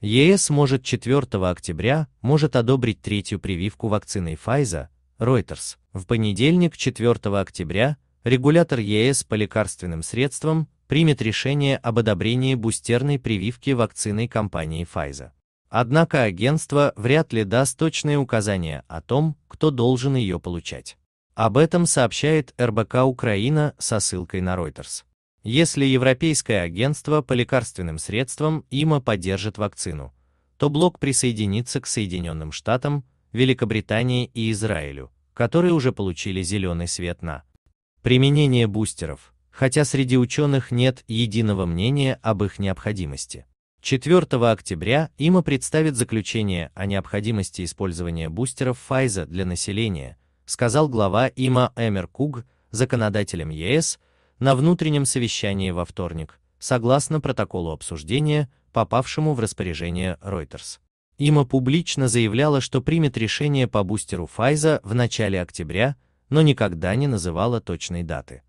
ЕС может 4 октября может одобрить третью прививку вакциной Pfizer, Reuters. В понедельник 4 октября регулятор ЕС по лекарственным средствам примет решение об одобрении бустерной прививки вакциной компании Pfizer. Однако агентство вряд ли даст точные указания о том, кто должен ее получать. Об этом сообщает РБК Украина со ссылкой на Reuters. Если Европейское агентство по лекарственным средствам ИМА поддержит вакцину, то блок присоединится к Соединенным Штатам, Великобритании и Израилю, которые уже получили зеленый свет на применение бустеров, хотя среди ученых нет единого мнения об их необходимости. 4 октября ИМА представит заключение о необходимости использования бустеров Pfizer для населения, сказал глава ИМА Эмер Куг законодателям ЕС, на внутреннем совещании во вторник, согласно протоколу обсуждения, попавшему в распоряжение Reuters. Има публично заявляла, что примет решение по бустеру Файза в начале октября, но никогда не называла точной даты.